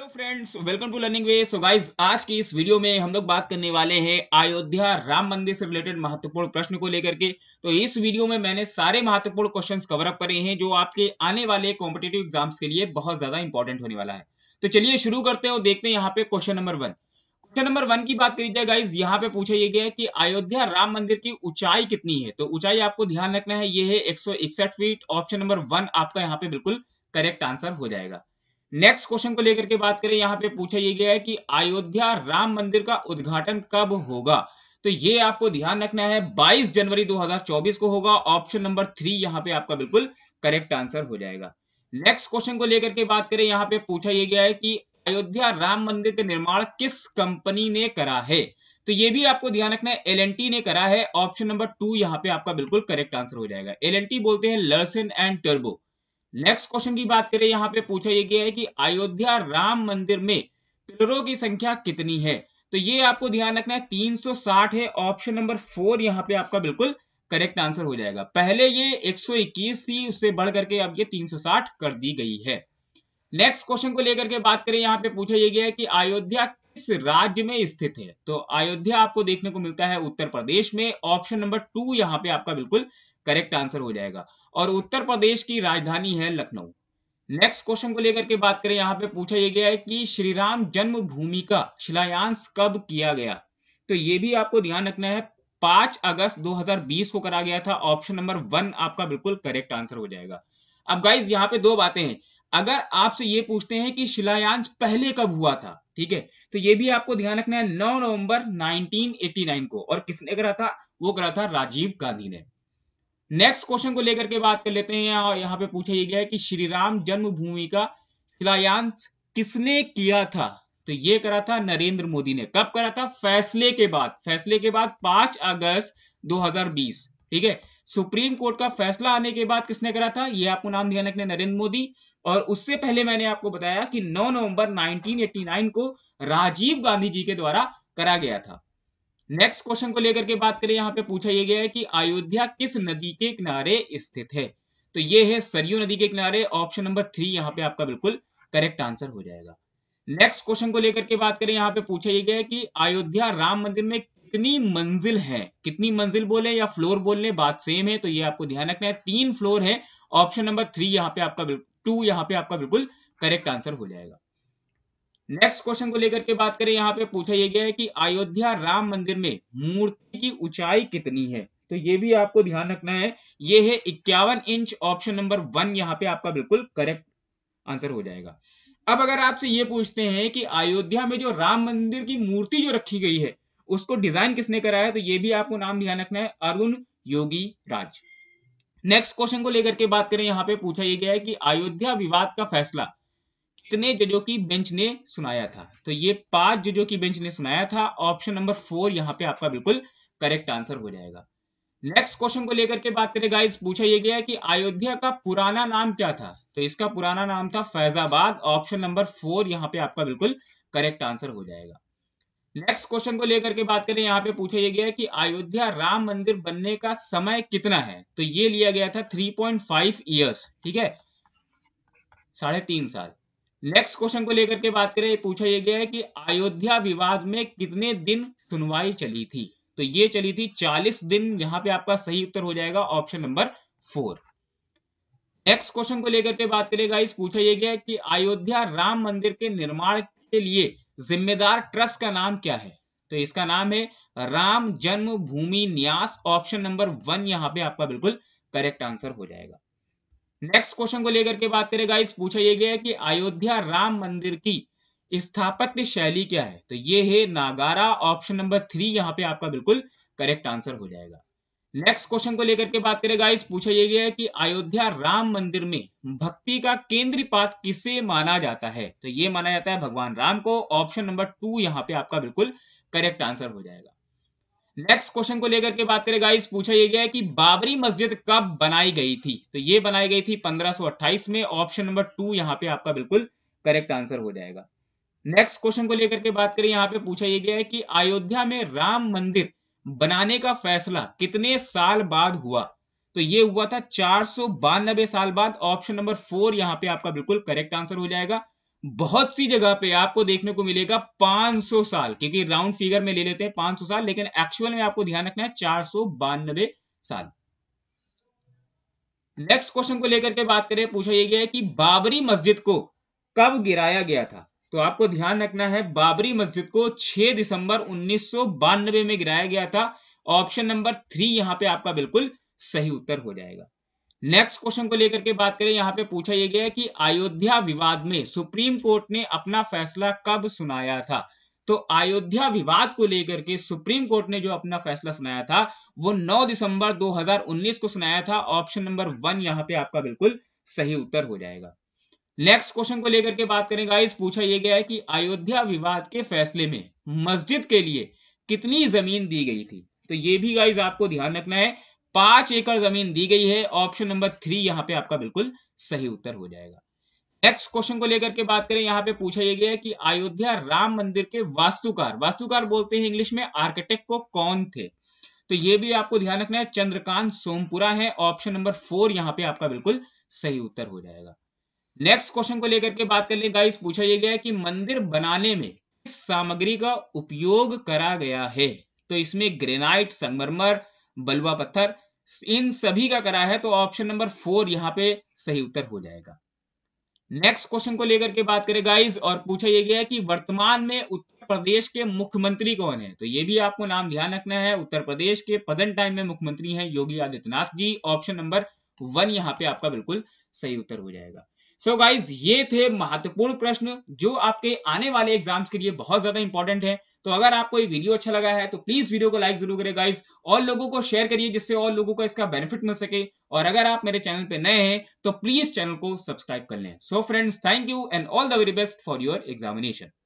hello friends welcome to learning way so guys आज की इस वीडियो में हम लोग बात करने वाले हैं अयोध्या राम मंदिर से रिलेटेड महत्वपूर्ण प्रश्न को लेकर के तो इस वीडियो में मैंने सारे महत्वपूर्ण क्वेश्चंस कवर अप करे हैं जो आपके आने वाले कॉम्पिटेटिव एग्जाम्स के लिए बहुत ज्यादा इंपॉर्टेंट होने वाला है तो चलिए शुरू करते हैं और देखते हैं यहाँ पे question number one question number one की बात करी जाए गाइज यहाँ पे पूछा ये गया है कि अयोध्या राम मंदिर की ऊंचाई कितनी है तो ऊंचाई आपको ध्यान रखना है ये है एक फीट ऑप्शन नंबर वन आपका यहाँ पे बिल्कुल करेक्ट आंसर हो जाएगा नेक्स्ट क्वेश्चन को लेकर के बात करें यहाँ पे पूछा ये गया है कि अयोध्या राम मंदिर का उद्घाटन कब होगा तो ये आपको ध्यान रखना है 22 जनवरी 2024 को होगा ऑप्शन नंबर थ्री यहाँ पे आपका बिल्कुल करेक्ट आंसर हो जाएगा नेक्स्ट क्वेश्चन को लेकर के बात करें यहाँ पे पूछा ये गया है कि अयोध्या राम मंदिर का निर्माण किस कंपनी ने करा है तो ये भी आपको ध्यान रखना है एल ने करा है ऑप्शन नंबर टू यहाँ पे आपका बिल्कुल करेक्ट आंसर हो जाएगा एल बोलते हैं लर्सन एंड टर्बो नेक्स्ट क्वेश्चन की बात करें यहाँ पे पूछा यह गया है कि अयोध्या राम मंदिर में पिलरों की संख्या कितनी है तो ये आपको ध्यान रखना है 360 है ऑप्शन नंबर फोर यहाँ पे आपका बिल्कुल करेक्ट आंसर हो जाएगा पहले ये 121 थी उससे बढ़ करके अब ये 360 कर दी गई है नेक्स्ट क्वेश्चन को लेकर के बात करें यहाँ पे पूछा यह गया है कि अयोध्या किस राज्य में स्थित है तो अयोध्या आपको देखने को मिलता है उत्तर प्रदेश में ऑप्शन नंबर टू यहाँ पे आपका बिल्कुल करेक्ट आंसर हो जाएगा और उत्तर प्रदेश की राजधानी है लखनऊ नेक्स्ट क्वेश्चन को लेकर के बात करें यहाँ पे पूछा यह गया है कि श्री राम जन्मभूमि का शिलान्यास कब किया गया तो ये भी आपको ध्यान रखना है पांच अगस्त 2020 को करा गया था ऑप्शन नंबर वन आपका बिल्कुल करेक्ट आंसर हो जाएगा अब गाइज यहाँ पे दो बातें हैं अगर आपसे ये पूछते हैं कि शिलायांश पहले कब हुआ था ठीक है तो ये भी आपको ध्यान रखना है 9 नवंबर 1989 को और किसने करा था वो करा था राजीव गांधी ने नेक्स्ट क्वेश्चन को लेकर के बात कर लेते हैं और यहाँ पे पूछा ये गया है कि श्री राम जन्मभूमि का शिलायांश किसने किया था तो ये करा था नरेंद्र मोदी ने कब करा था फैसले के बाद फैसले के बाद पांच अगस्त 2020 ठीक है सुप्रीम कोर्ट का फैसला आने के बाद किसने करा था ये आपको नाम ध्यान रखना नरेंद्र मोदी और उससे पहले मैंने आपको बताया कि 9 नवंबर 1989 को राजीव गांधी जी के द्वारा करा गया था नेक्स्ट क्वेश्चन को लेकर के बात करें यहाँ पे पूछा यह गया है कि अयोध्या किस नदी के किनारे स्थित है तो ये है सरयू नदी के किनारे ऑप्शन नंबर थ्री यहाँ पे आपका बिल्कुल करेक्ट आंसर हो जाएगा नेक्स्ट क्वेश्चन को लेकर के बात करें यहाँ पे पूछा यह गया है कि अयोध्या राम मंदिर में कितनी मंजिल है कितनी मंजिल बोले या फ्लोर बोले बात सेम है तो ये आपको ध्यान रखना है तीन फ्लोर है ऑप्शन नंबर थ्री यहाँ पे आपका टू यहाँ पे आपका बिल्कुल करेक्ट आंसर हो जाएगा नेक्स्ट क्वेश्चन को लेकर के बात करें यहाँ पे पूछा यह गया है कि अयोध्या राम मंदिर में मूर्ति की ऊंचाई कितनी है तो ये भी आपको ध्यान रखना है ये है इक्यावन इंच ऑप्शन नंबर वन यहाँ पे आपका बिल्कुल करेक्ट आंसर हो जाएगा अब अगर आपसे ये पूछते हैं कि अयोध्या में जो राम मंदिर की मूर्ति जो रखी गई है उसको डिजाइन किसने कराया तो ये भी आपको नाम ध्यान रखना है Arun Yogiraj next question को लेकर के बात करें यहाँ पे पूछा यह गया है कि अयोध्या विवाद का फैसला कितने जजों की बेंच ने सुनाया था तो ये पांच जजों की बेंच ने सुनाया था ऑप्शन नंबर फोर यहाँ पे आपका बिल्कुल करेक्ट आंसर हो जाएगा नेक्स्ट क्वेश्चन को लेकर के बात करें गाइस पूछा यह गया है कि अयोध्या का पुराना नाम क्या था तो इसका पुराना नाम था फैजाबाद ऑप्शन नंबर फोर यहाँ पे आपका बिल्कुल करेक्ट आंसर हो जाएगा नेक्स्ट क्वेश्चन को लेकर के बात करें यहाँ पे पूछा यह गया कि अयोध्या राम मंदिर बनने का समय कितना है तो ये लिया गया था 3.5 पॉइंट ईयर्स ठीक है साढ़े तीन साल नेक्स्ट क्वेश्चन को लेकर के बात करें पूछा यह गया है कि अयोध्या विवाद में कितने दिन सुनवाई चली थी तो ये चली थी 40 दिन यहाँ पे आपका सही उत्तर हो जाएगा option number four next question को लेकर के बात करेगा इस पूछा यह गया है कि अयोध्या राम मंदिर के निर्माण के लिए जिम्मेदार ट्रस्ट का नाम क्या है तो इसका नाम है राम जन्मभूमि न्यास ऑप्शन नंबर वन यहाँ पे आपका बिल्कुल करेक्ट आंसर हो जाएगा नेक्स्ट क्वेश्चन को लेकर के बात करें गाइस पूछा यह गया कि अयोध्या राम मंदिर की स्थापत्य शैली क्या है तो ये है नागारा ऑप्शन नंबर थ्री यहाँ पे आपका बिल्कुल करेक्ट आंसर हो जाएगा नेक्स्ट क्वेश्चन को लेकर के बात करें गाइस पूछा ये गया है कि अयोध्या राम मंदिर में भक्ति का केंद्रीय पात्र किसे माना जाता है तो ये माना जाता है भगवान राम को ऑप्शन नंबर टू यहाँ पे आपका बिल्कुल करेक्ट आंसर हो जाएगा नेक्स्ट क्वेश्चन को लेकर के बात करें गाइस पूछा ये गया है कि बाबरी मस्जिद कब बनाई गई थी तो ये बनाई गई थी पंद्रह में ऑप्शन नंबर टू यहाँ पे आपका बिल्कुल करेक्ट आंसर हो जाएगा नेक्स्ट क्वेश्चन को लेकर के बात करें यहाँ पे पूछा ये गया है कि अयोध्या में राम मंदिर बनाने का फैसला कितने साल बाद हुआ तो ये हुआ था चार साल बाद ऑप्शन नंबर फोर यहां पे आपका बिल्कुल करेक्ट आंसर हो जाएगा बहुत सी जगह पे आपको देखने को मिलेगा 500 साल क्योंकि राउंड फिगर में ले लेते हैं 500 साल लेकिन एक्चुअल में आपको ध्यान रखना है चार साल नेक्स्ट क्वेश्चन को लेकर के बात करें पूछा यह गया है कि बाबरी मस्जिद को कब गिराया गया था तो आपको ध्यान रखना है बाबरी मस्जिद को 6 दिसंबर उन्नीस में गिराया गया था ऑप्शन नंबर थ्री यहां पे आपका बिल्कुल सही उत्तर हो जाएगा नेक्स्ट क्वेश्चन को लेकर के बात करें यहां पे पूछा यह गया कि अयोध्या विवाद में सुप्रीम कोर्ट ने अपना फैसला कब सुनाया था तो अयोध्या विवाद को लेकर के सुप्रीम कोर्ट ने जो अपना फैसला सुनाया था वो 9 दिसंबर 2019 को सुनाया था ऑप्शन नंबर वन यहां पे आपका बिल्कुल सही उत्तर हो जाएगा नेक्स्ट क्वेश्चन को लेकर के बात करें गाइस पूछा यह गया है कि अयोध्या विवाद के फैसले में मस्जिद के लिए कितनी जमीन दी गई थी तो ये भी गाइज आपको ध्यान रखना है पांच एकड़ जमीन दी गई है ऑप्शन नंबर थ्री यहाँ पे आपका बिल्कुल सही उत्तर हो जाएगा नेक्स्ट क्वेश्चन को लेकर के बात करें यहाँ पे पूछा यह गया है कि अयोध्या राम मंदिर के वास्तुकार वास्तुकार बोलते हैं इंग्लिश में आर्किटेक्ट को कौन थे तो ये भी आपको ध्यान रखना है चंद्रकांत सोमपुरा है ऑप्शन नंबर फोर यहाँ पे आपका बिल्कुल सही उत्तर हो जाएगा नेक्स्ट क्वेश्चन को लेकर के बात कर ले गाइस पूछा यह गया कि मंदिर बनाने में किस सामग्री का उपयोग करा गया है तो इसमें ग्रेनाइट संगमरमर बलवा पत्थर इन सभी का करा है तो ऑप्शन नंबर फोर यहाँ पे सही उत्तर हो जाएगा नेक्स्ट क्वेश्चन को लेकर के बात करें गाइस और पूछा यह गया कि वर्तमान में उत्तर प्रदेश के मुख्यमंत्री कौन है तो ये भी आपको नाम ध्यान रखना है उत्तर प्रदेश के प्रेजेंट टाइम में मुख्यमंत्री हैं Yogi Adityanath ji option number one यहाँ पे आपका बिल्कुल सही उत्तर हो जाएगा सो so गाइज ये थे महत्वपूर्ण प्रश्न जो आपके आने वाले एग्जाम्स के लिए बहुत ज्यादा इंपॉर्टेंट है तो अगर आपको ये वीडियो अच्छा लगा है तो प्लीज वीडियो को लाइक जरूर करें गाइज और लोगों को शेयर करिए जिससे और लोगों को इसका बेनिफिट मिल सके और अगर आप मेरे चैनल पे नए हैं तो प्लीज चैनल को सब्सक्राइब कर लें so friends thank you and all the very best for your examination